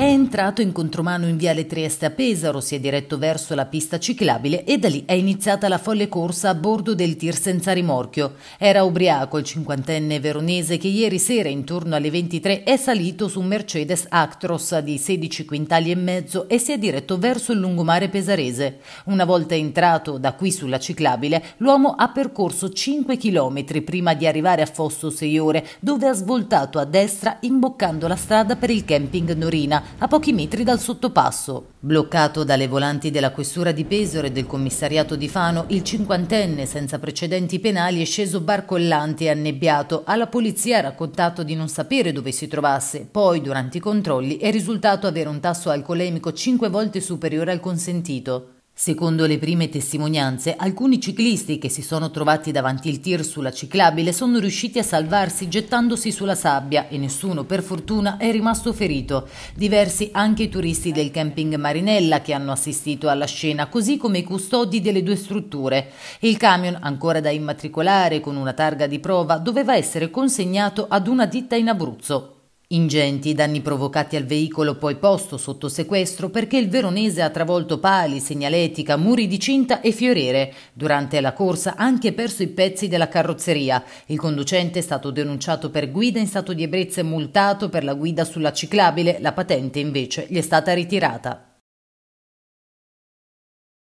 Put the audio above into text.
È entrato in contromano in Viale Trieste a Pesaro, si è diretto verso la pista ciclabile e da lì è iniziata la folle corsa a bordo del tir senza rimorchio. Era ubriaco il cinquantenne veronese che ieri sera intorno alle 23 è salito su un Mercedes Actros di 16 quintali e mezzo e si è diretto verso il lungomare pesarese. Una volta entrato da qui sulla ciclabile, l'uomo ha percorso 5 km prima di arrivare a Fosso Seiore, dove ha svoltato a destra imboccando la strada per il camping Norina a pochi metri dal sottopasso. Bloccato dalle volanti della questura di Pesaro e del commissariato di Fano, il cinquantenne senza precedenti penali è sceso barcollante e annebbiato. Alla polizia ha raccontato di non sapere dove si trovasse. Poi, durante i controlli, è risultato avere un tasso alcolemico cinque volte superiore al consentito. Secondo le prime testimonianze, alcuni ciclisti che si sono trovati davanti il tir sulla ciclabile sono riusciti a salvarsi gettandosi sulla sabbia e nessuno, per fortuna, è rimasto ferito. Diversi anche i turisti del camping Marinella che hanno assistito alla scena, così come i custodi delle due strutture. Il camion, ancora da immatricolare con una targa di prova, doveva essere consegnato ad una ditta in Abruzzo. Ingenti i danni provocati al veicolo poi posto sotto sequestro perché il veronese ha travolto pali, segnaletica, muri di cinta e fioriere. Durante la corsa ha anche perso i pezzi della carrozzeria. Il conducente è stato denunciato per guida in stato di ebbrezza e multato per la guida sulla ciclabile. La patente invece gli è stata ritirata.